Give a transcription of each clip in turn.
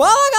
Fala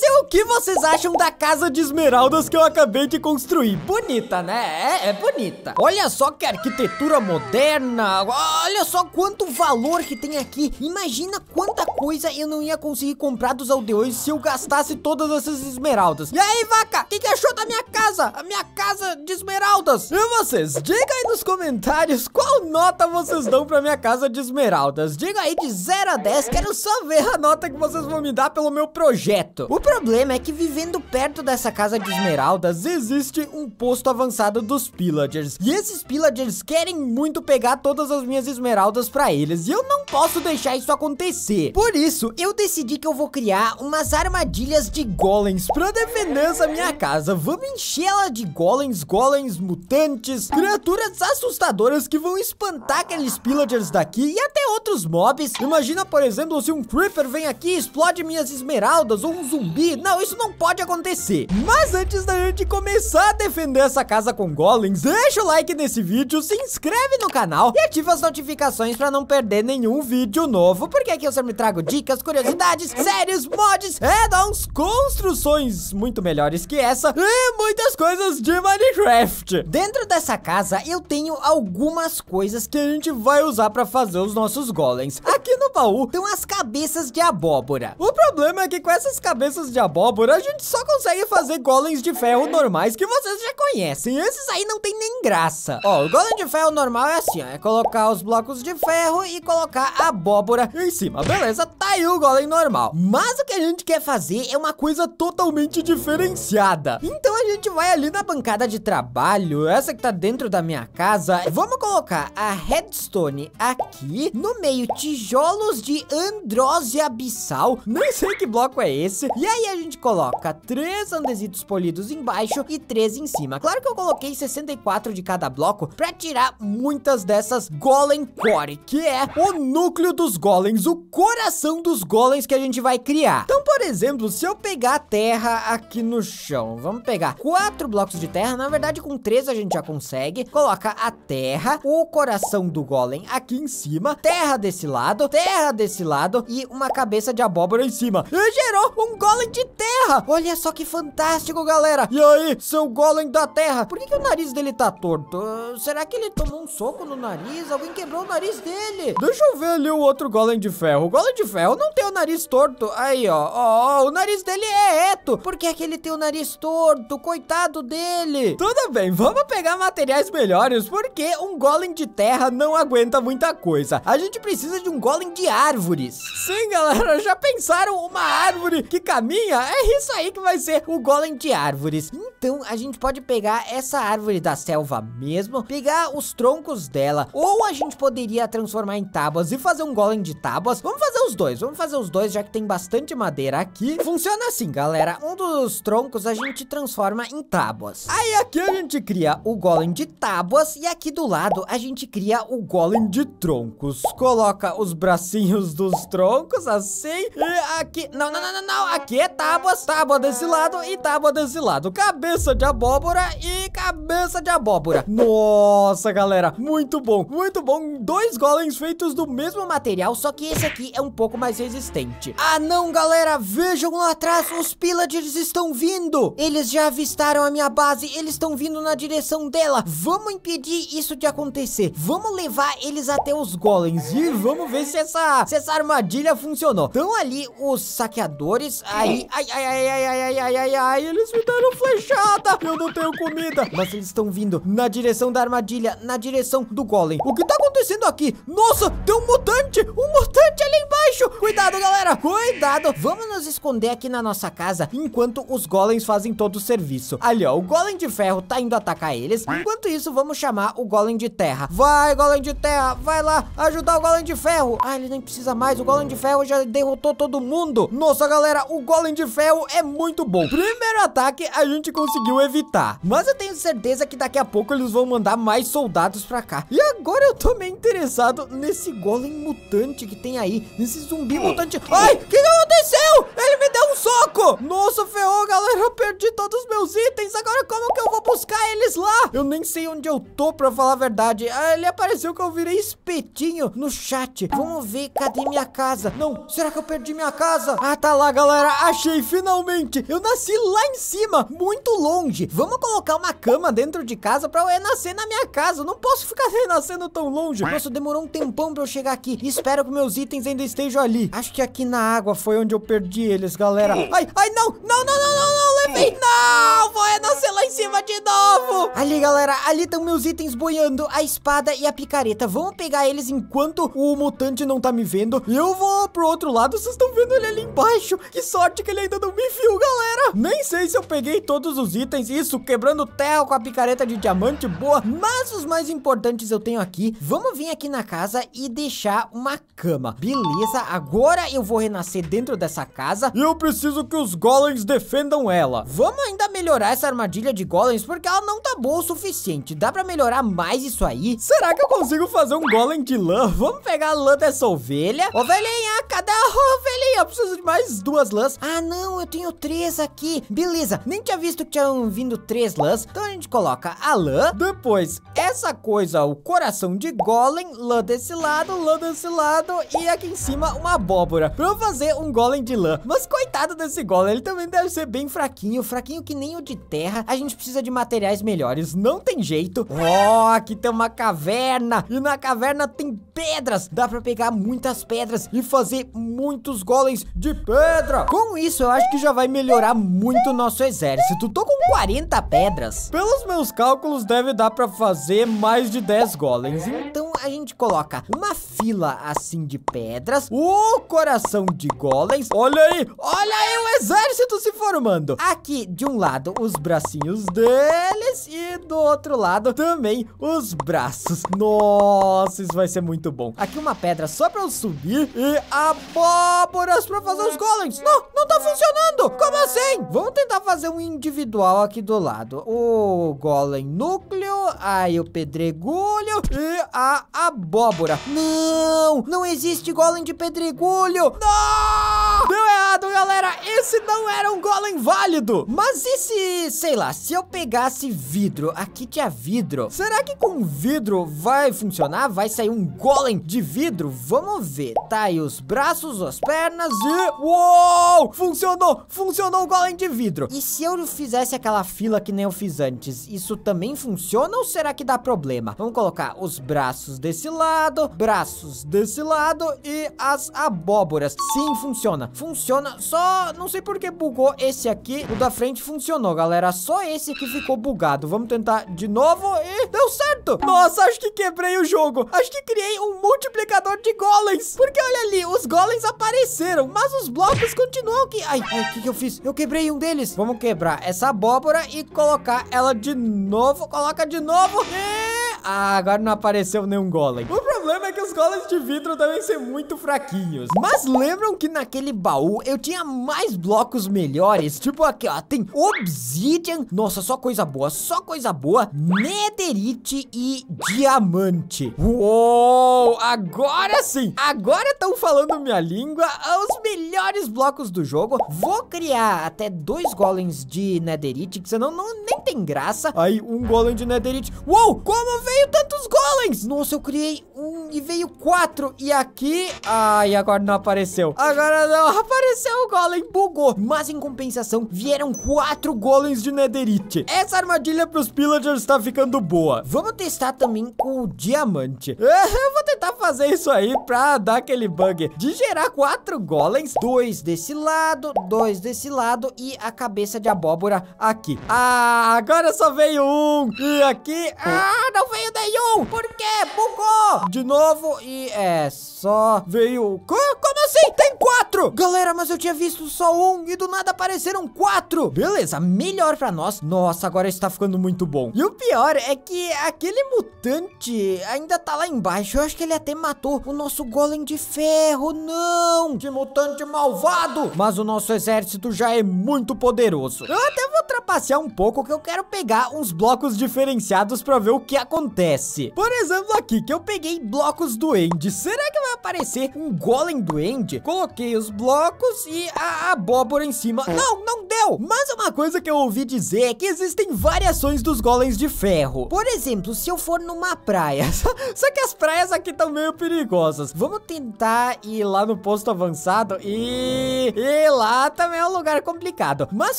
e o que vocês acham da casa de esmeraldas que eu acabei de construir? Bonita, né? É, é bonita. Olha só que arquitetura moderna. Olha só quanto valor que tem aqui. Imagina quanta coisa eu não ia conseguir comprar dos aldeões se eu gastasse todas essas esmeraldas. E aí, vaca? O que, que achou da minha casa? A minha casa de esmeraldas. E vocês? Diga aí nos comentários qual nota vocês dão pra minha casa de esmeraldas. Diga aí de 0 a 10. Quero só ver a nota que vocês vão me dar pelo meu projeto. O problema é que vivendo perto dessa casa de esmeraldas, existe um posto avançado dos pillagers. E esses pillagers querem muito pegar todas as minhas esmeraldas pra eles. E eu não posso deixar isso acontecer. Por isso, eu decidi que eu vou criar umas armadilhas de golems pra defender essa minha casa. Vamos encher ela de golems, golems, mutantes, criaturas assustadoras que vão espantar aqueles pillagers daqui e até outros mobs. Imagina, por exemplo, se um creeper vem aqui e explode minhas esmeraldas ou um zumbi. Não, isso não pode acontecer. Mas antes da gente começar a defender essa casa com golems, deixa o like nesse vídeo, se inscreve no canal e ativa as notificações pra não perder nenhum vídeo novo, porque aqui eu sempre trago dicas, curiosidades, séries, mods, add-ons, construções muito melhores que essa e muitas coisas de Minecraft. Dentro dessa casa, eu tenho algumas coisas que a gente vai usar pra fazer os nossos golems. Aqui no baú estão as cabeças de abóbora. O problema é que com essas cabeças cabeças de abóbora, a gente só consegue fazer golems de ferro é. normais que vocês já conhecem. Esses aí não tem nem graça. Ó, o golem de ferro normal é assim, ó, é colocar os blocos de ferro e colocar a abóbora em cima. Beleza, tá aí o golem normal. Mas o que a gente quer fazer é uma coisa totalmente diferenciada. Então a gente vai ali na bancada de trabalho, essa que tá dentro da minha casa. Vamos colocar a redstone aqui, no meio tijolos de androse abissal. Nem sei que bloco é esse, isso. E aí a gente coloca três andesitos polidos embaixo e três em cima. Claro que eu coloquei 64 de cada bloco pra tirar muitas dessas golem core, que é o núcleo dos golems, o coração dos golems que a gente vai criar. Então, por exemplo, se eu pegar a terra aqui no chão, vamos pegar quatro blocos de terra, na verdade com três a gente já consegue, coloca a terra, o coração do golem aqui em cima, terra desse lado, terra desse lado e uma cabeça de abóbora em cima. E gerou um golem de terra. Olha só que fantástico, galera. E aí, seu golem da terra? Por que, que o nariz dele tá torto? Ah, será que ele tomou um soco no nariz? Alguém quebrou o nariz dele. Deixa eu ver ali o outro golem de ferro. O golem de ferro não tem o nariz torto. Aí, ó. Ó, ó o nariz dele é reto. Por que, é que ele tem o nariz torto? Coitado dele. Tudo bem, vamos pegar materiais melhores, porque um golem de terra não aguenta muita coisa. A gente precisa de um golem de árvores. Sim, galera, já pensaram uma árvore que caminha, é isso aí que vai ser o golem de árvores. Então a gente pode pegar essa árvore da selva mesmo, pegar os troncos dela, ou a gente poderia transformar em tábuas e fazer um golem de tábuas. Vamos fazer os dois, vamos fazer os dois, já que tem bastante madeira aqui. Funciona assim, galera. Um dos troncos a gente transforma em tábuas. Aí aqui a gente cria o golem de tábuas e aqui do lado a gente cria o golem de troncos. Coloca os bracinhos dos troncos assim e aqui... Não, não, não, não, não. Aqui é tábuas, tábua desse lado e tábua desse lado. Cabeça de abóbora e cabeça de abóbora. Nossa, galera, muito bom, muito bom. Dois golems feitos do mesmo material, só que esse aqui é um pouco mais resistente. Ah, não, galera, vejam lá atrás, os pillagers estão vindo. Eles já avistaram a minha base, eles estão vindo na direção dela. Vamos impedir isso de acontecer. Vamos levar eles até os golems e vamos ver se essa, se essa armadilha funcionou. Estão ali os saqueadores, Ai, ai, ai, ai, ai, ai, ai, ai, ai, eles me deram flechada. Eu não tenho comida. Mas eles estão vindo na direção da armadilha, na direção do golem. O que tá acontecendo aqui? Nossa, tem um mutante, um mutante ali embaixo. Cuidado, galera, cuidado. Vamos nos esconder aqui na nossa casa enquanto os golems fazem todo o serviço. Ali, ó, o golem de ferro tá indo atacar eles. Enquanto isso, vamos chamar o golem de terra. Vai, golem de terra, vai lá ajudar o golem de ferro. Ah, ele nem precisa mais, o golem de ferro já derrotou todo mundo. Nossa, galera, o o Golem de Ferro é muito bom. Primeiro ataque a gente conseguiu evitar. Mas eu tenho certeza que daqui a pouco eles vão mandar mais soldados pra cá. E agora eu tô meio interessado nesse Golem mutante que tem aí. Nesse zumbi mutante. Ai, o que aconteceu? Ele me deu um soco. Nossa, ferrou, galera. Eu perdi todos os meus itens. Agora como que eu vou buscar eles lá? Eu nem sei onde eu tô, pra falar a verdade. Ah, ele apareceu que eu virei espetinho no chat. Vamos ver, cadê minha casa? Não, será que eu perdi minha casa? Ah, tá lá, galera galera, achei finalmente. Eu nasci lá em cima, muito longe. Vamos colocar uma cama dentro de casa pra eu renascer na minha casa. Eu não posso ficar renascendo tão longe. Nossa, demorou um tempão pra eu chegar aqui. Espero que meus itens ainda estejam ali. Acho que aqui na água foi onde eu perdi eles, galera. Ai, ai, não, não, não, não, não, não levei. Não, vou renascer lá em cima de novo. Ali, galera, ali estão meus itens boiando, a espada e a picareta. Vamos pegar eles enquanto o mutante não tá me vendo. E eu vou pro outro lado. Vocês estão vendo ele ali embaixo. Que sorte que ele ainda não me viu, galera. Nem sei se eu peguei todos os itens, isso, quebrando terra com a picareta de diamante, boa. Mas os mais importantes eu tenho aqui. Vamos vir aqui na casa e deixar uma cama. Beleza, agora eu vou renascer dentro dessa casa. E eu preciso que os golems defendam ela. Vamos ainda melhorar essa armadilha de golems, porque ela não tá boa o suficiente. Dá pra melhorar mais isso aí? Será que eu consigo fazer um golem de lã? Vamos pegar a lã dessa ovelha. Ovelhinha, cadê a ovelhinha? Eu preciso de mais duas lãs. Ah, não, eu tenho três aqui. Beleza, nem tinha visto que tinham vindo três lãs. Então a gente coloca a lã, depois essa coisa, o coração de golem, lã desse lado, lã desse lado e aqui em cima uma abóbora pra eu fazer um golem de lã. Mas coitado desse golem, ele também deve ser bem fraquinho, fraquinho que nem o de terra. A gente precisa de materiais melhores, não tem jeito. Ó, oh, aqui tem uma caverna e na caverna tem pedras. Dá pra pegar muitas pedras e fazer muitos golems de pedra. Com isso, eu acho que já vai melhorar muito o nosso exército. Tô com 40 pedras. Pelos meus cálculos, deve dar pra fazer mais de 10 golems. Então, então, a gente coloca uma fila assim de pedras, o coração de golems. Olha aí, olha aí o exército se formando. Aqui de um lado os bracinhos deles e do outro lado também os braços. Nossa, isso vai ser muito bom. Aqui uma pedra só pra eu subir e abóboras pra fazer os golems. Não, não tá funcionando. Como assim? Vamos tentar fazer um individual aqui do lado. O golem núcleo, aí o pedregulho e a abóbora. Não! Não existe golem de pedregulho! Não! Deu errado, galera! Esse não era um golem válido! Mas e se, sei lá, se eu pegasse vidro? Aqui tinha vidro. Será que com vidro vai funcionar? Vai sair um golem de vidro? Vamos ver. Tá aí os braços, as pernas e... Uou! Funcionou! Funcionou o golem de vidro. E se eu fizesse aquela fila que nem eu fiz antes, isso também funciona ou será que dá problema? Vamos colocar os braços braços desse lado, braços desse lado e as abóboras. Sim, funciona. Funciona, só não sei porque bugou esse aqui. O da frente funcionou, galera. Só esse que ficou bugado. Vamos tentar de novo e deu certo. Nossa, acho que quebrei o jogo. Acho que criei um multiplicador de golems. Porque olha ali, os golems apareceram, mas os blocos continuam aqui. Ai, ai, o que, que eu fiz? Eu quebrei um deles. Vamos quebrar essa abóbora e colocar ela de novo. Coloca de novo. E... Ah, agora não apareceu nenhum golem. O problema é que os golems de vidro devem ser muito fraquinhos. Mas lembram que naquele baú eu tinha mais blocos melhores? Tipo aqui, ó, tem obsidian. Nossa, só coisa boa, só coisa boa. Nederite e diamante. Uou, agora sim. Agora estão falando minha língua. Os melhores blocos do jogo. Vou criar até dois golems de netherite, que senão não, nem tem graça. Aí, um golem de netherite. Uou, como vem? tantos golems! Nossa, eu criei um e veio quatro. E aqui... Ai, agora não apareceu. Agora não apareceu o golem, bugou. Mas em compensação, vieram quatro golems de netherite. Essa armadilha pros pillagers tá ficando boa. Vamos testar também o diamante. Eu vou tentar fazer isso aí pra dar aquele bug de gerar quatro golems. Dois desse lado, dois desse lado e a cabeça de abóbora aqui. Ah, agora só veio um. E aqui... Oh. Ah, não veio nenhum. Por quê? Bugou de novo e é só veio... Como assim? Tem quatro! Galera, mas eu tinha visto só um e do nada apareceram quatro! Beleza, melhor pra nós. Nossa, agora está ficando muito bom. E o pior é que aquele mutante ainda tá lá embaixo. Eu acho que ele até matou o nosso golem de ferro. Não! Que mutante malvado! Mas o nosso exército já é muito poderoso. Eu até vou trapacear um pouco que eu quero pegar uns blocos diferenciados pra ver o que acontece. Por exemplo, aqui que eu peguei coloquei blocos duende. Será que vai aparecer um golem duende? Coloquei os blocos e a abóbora em cima. É. Não, não deu. Mas uma coisa que eu ouvi dizer é que existem variações dos golems de ferro. Por exemplo, se eu for numa praia. Só que as praias aqui estão meio perigosas. Vamos tentar ir lá no posto avançado e... E lá também é um lugar complicado. Mas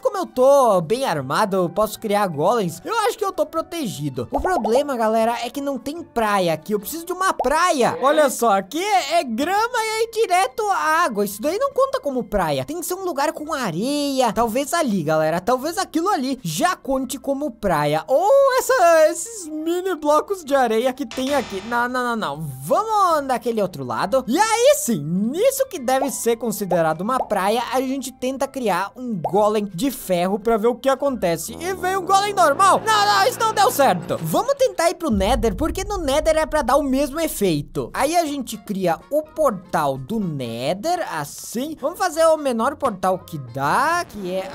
como eu tô bem armado, eu posso criar golems. Eu acho que eu tô protegido. O problema, galera, é que não tem praia aqui. Eu preciso de uma uma praia. É. Olha só, aqui é, é grama e aí direto água. Isso daí não conta como praia. Tem que ser um lugar com areia. Talvez ali, galera. Talvez aquilo ali já conte como praia. Ou essa, esses mini blocos de areia que tem aqui. Não, não, não, não. Vamos daquele outro lado. E aí sim, nisso que deve ser considerado uma praia, a gente tenta criar um golem de ferro pra ver o que acontece. E vem um golem normal. Não, não, isso não deu certo. Vamos tentar ir pro Nether, porque no Nether é pra dar o mesmo mesmo efeito. Aí a gente cria o portal do Nether, assim. Vamos fazer o menor portal que dá, que é...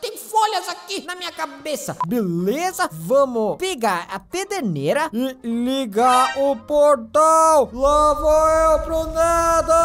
Tem folhas aqui na minha cabeça. Beleza, vamos pegar a pederneira e ligar o portal. Lá vou eu pro Nether!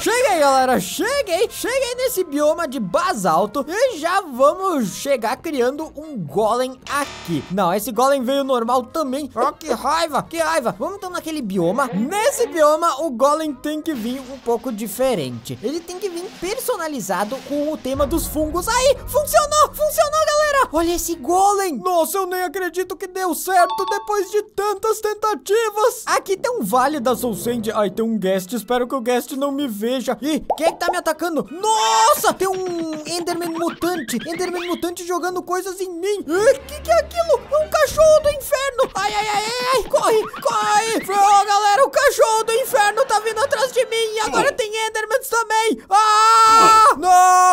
Cheguei, galera, cheguei. Cheguei nesse bioma de basalto e já vamos chegar criando um golem aqui. Não, esse golem veio normal também. Oh, que raiva, que raiva raiva. Vamos então naquele bioma. Nesse bioma, o Golem tem que vir um pouco diferente. Ele tem que vir personalizado com o tema dos fungos. Aí, funcionou, funcionou, galera. Olha esse Golem. Nossa, eu nem acredito que deu certo depois de tantas tentativas. Aqui tem um vale da Soul Sand. Ai, tem um guest. Espero que o guest não me veja. Ih, quem é que tá me atacando? Nossa, tem um Enderman mutante. Enderman mutante jogando coisas em mim. O que, que é aquilo? É um cachorro do inferno. Ai, ai, ai, ai. Corre, corre pai! Oh, galera, o cachorro do inferno tá vindo atrás de mim. E agora tem Endermans também. Ah! Não!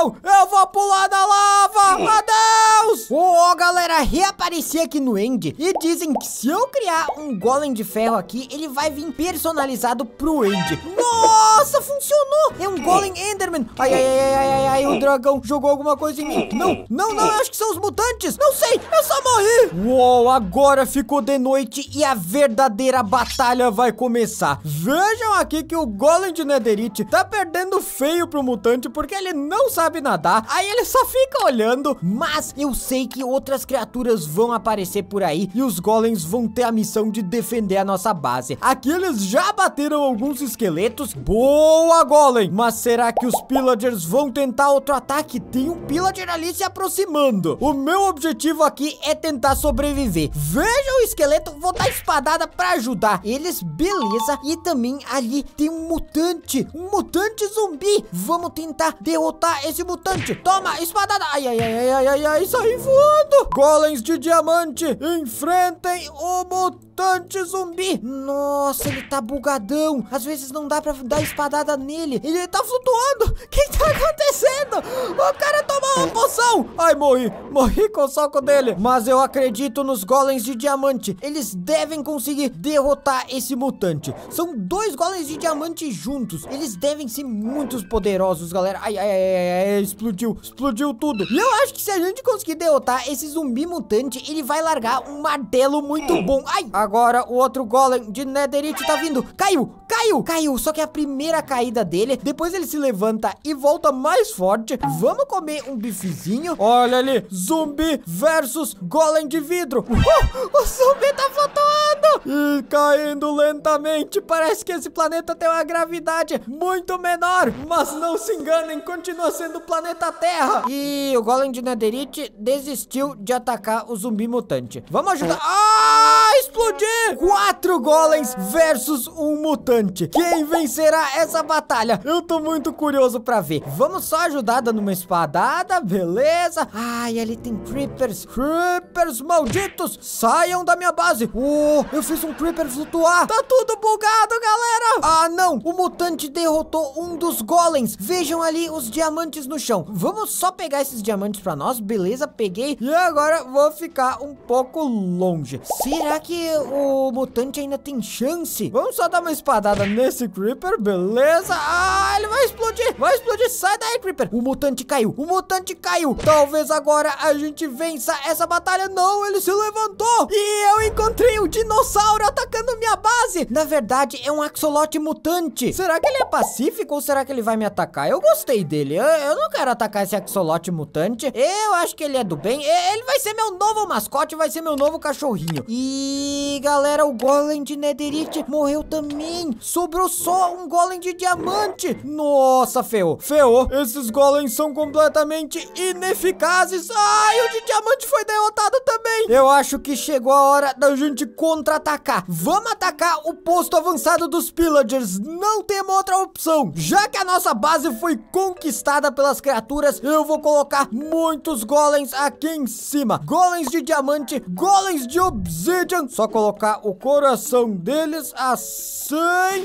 apareci aqui no End e dizem que se eu criar um golem de ferro aqui, ele vai vir personalizado pro End. Nossa, funcionou! É um golem Enderman. Ai, ai, ai, ai, ai, ai, o dragão jogou alguma coisa em mim. Não, não, não, acho que são os mutantes. Não sei, eu só morri. Uou, agora ficou de noite e a verdadeira batalha vai começar. Vejam aqui que o golem de Netherite tá perdendo feio pro mutante porque ele não sabe nadar. Aí ele só fica olhando, mas eu sei que outras criaturas vão aparecer por aí e os golems vão ter a missão de defender a nossa base. Aqui eles já bateram alguns esqueletos. Boa, golem! Mas será que os pillagers vão tentar outro ataque? Tem um pillager ali se aproximando. O meu objetivo aqui é tentar sobreviver. Veja o esqueleto, vou dar espadada pra ajudar eles, beleza. E também ali tem um mutante, um mutante zumbi. Vamos tentar derrotar esse mutante. Toma, espadada. Ai, ai, ai, ai, ai, ai, sai voando. Golems de de diamante. Enfrentem o mutante zumbi. Nossa, ele tá bugadão. Às vezes não dá pra dar espadada nele. Ele tá flutuando. O que tá acontecendo? O cara tomou uma poção. Ai, morri. Morri com o soco dele. Mas eu acredito nos golems de diamante. Eles devem conseguir derrotar esse mutante. São dois golems de diamante juntos. Eles devem ser muito poderosos, galera. Ai, ai, ai, ai, explodiu. Explodiu tudo. E eu acho que se a gente conseguir derrotar esse zumbi mutante, ele vai largar um martelo muito hum. bom. Ai, agora o outro golem de netherite tá vindo. Caiu, caiu, caiu. Só que a primeira caída dele, depois ele se levanta e volta mais forte. Vamos comer um bifezinho. Olha ali, zumbi versus golem de vidro. Uh, o zumbi tá flutuando. E caindo lentamente, parece que esse planeta tem uma gravidade muito menor. Mas não se enganem, continua sendo o planeta Terra. E o Golem de Netherite desistiu de atacar o zumbi mutante. Vamos ajudar... Oh. Ah, explodir! Quatro golems versus um mutante. Quem vencerá essa batalha? Eu tô muito curioso pra ver. Vamos só ajudar dando uma espadada, beleza? Ai, ali tem creepers. Creepers malditos, saiam da minha base. Uh, eu fiz um Creeper flutuar. Tá tudo bugado, galera. Ah, não. O mutante derrotou um dos golems. Vejam ali os diamantes no chão. Vamos só pegar esses diamantes pra nós. Beleza, peguei. E agora vou ficar um pouco longe. Será que o mutante ainda tem chance? Vamos só dar uma espadada nesse Creeper. Beleza. Ah, ele vai explodir. Vai explodir. Sai daí, Creeper. O mutante caiu. O mutante caiu. Talvez agora a gente vença essa batalha. Não, ele se levantou. E eu encontrei o dinossauro dinossauro atacando minha base. Na verdade, é um axolote mutante. Será que ele é pacífico ou será que ele vai me atacar? Eu gostei dele. Eu, eu não quero atacar esse axolote mutante. Eu acho que ele é do bem. Ele vai ser meu novo mascote, vai ser meu novo cachorrinho. E, galera, o golem de netherite morreu também. Sobrou só um golem de diamante. Nossa, feo. Feo, Esses golems são completamente ineficazes. Ai, o de diamante foi derrotado também. Eu acho que chegou a hora da gente contar contra-atacar. Vamos atacar o posto avançado dos Pillagers. Não temos outra opção. Já que a nossa base foi conquistada pelas criaturas, eu vou colocar muitos golems aqui em cima. Golems de diamante, golems de obsidian. Só colocar o coração deles assim.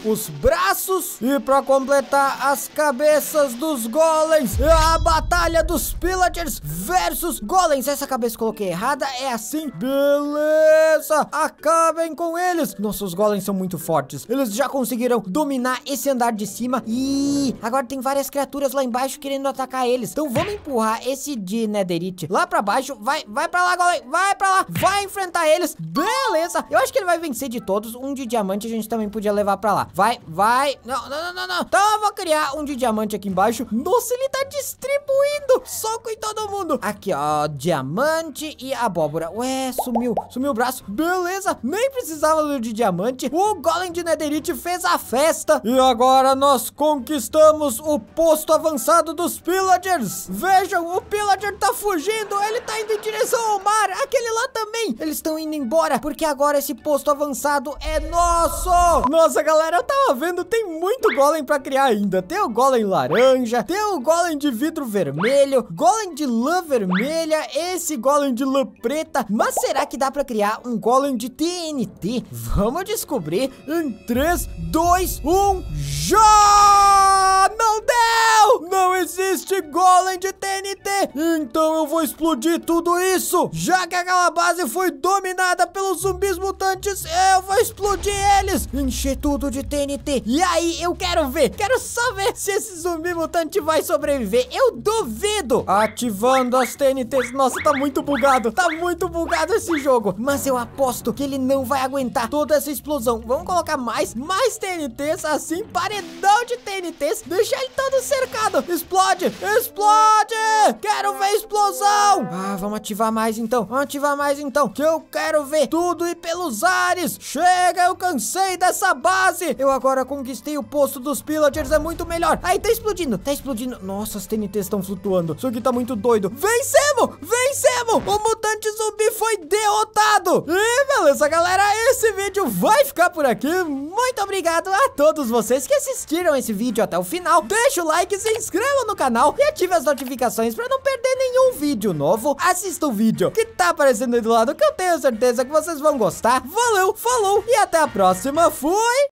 Os braços. E para completar as cabeças dos golems. É a batalha dos Pillagers versus golems. Essa cabeça coloquei errada. É assim. Beleza. Acaba bem com eles. Nossos golems são muito fortes. Eles já conseguiram dominar esse andar de cima. E agora tem várias criaturas lá embaixo querendo atacar eles. Então vamos empurrar esse de netherite lá pra baixo. Vai, vai pra lá, golem. Vai pra lá. Vai enfrentar eles. Beleza. Eu acho que ele vai vencer de todos. Um de diamante a gente também podia levar pra lá. Vai, vai. Não, não, não, não. Então eu vou criar um de diamante aqui embaixo. Nossa, ele tá distribuindo soco em todo mundo. Aqui, ó. Diamante e abóbora. Ué, sumiu. Sumiu o braço. Beleza. Nem nem precisava de diamante, o Golem de Netherite fez a festa. E agora nós conquistamos o posto avançado dos Pillagers. Vejam, o Pillager tá fugindo, ele tá indo em direção ao mar, aquele lá também. Eles estão indo embora, porque agora esse posto avançado é nosso. Nossa, galera, eu tava vendo, tem muito Golem pra criar ainda. Tem o Golem laranja, tem o Golem de vidro vermelho, Golem de lã vermelha, esse Golem de lã preta. Mas será que dá pra criar um Golem de TNT? TNT? Vamos descobrir em 3, 2, 1, já! Não deu! Não existe golem de TNT! Então eu vou explodir tudo isso! Já que aquela base foi dominada pelos zumbis mutantes, eu vou explodir eles! Encher tudo de TNT! E aí, eu quero ver! Quero só ver se esse zumbi mutante vai sobreviver! Eu duvido! Ativando as TNTs! Nossa, tá muito bugado! Tá muito bugado esse jogo! Mas eu aposto que ele não não vai aguentar toda essa explosão. Vamos colocar mais, mais TNTs, assim, paredão de TNTs. Deixa ele todo cercado. Explode, explode! Quero ver explosão! Ah, vamos ativar mais então, vamos ativar mais então, que eu quero ver tudo e pelos ares. Chega, eu cansei dessa base. Eu agora conquistei o posto dos pillagers, é muito melhor. Aí, tá explodindo, tá explodindo. Nossa, as TNTs estão flutuando. Isso aqui tá muito doido. Vencemos, vencemos! O mutante zumbi foi derrotado. E beleza, galera galera, esse vídeo vai ficar por aqui. Muito obrigado a todos vocês que assistiram esse vídeo até o final. Deixa o like, se inscreva no canal e ative as notificações para não perder nenhum vídeo novo. Assista o vídeo que tá aparecendo aí do lado que eu tenho certeza que vocês vão gostar. Valeu, falou e até a próxima. Fui!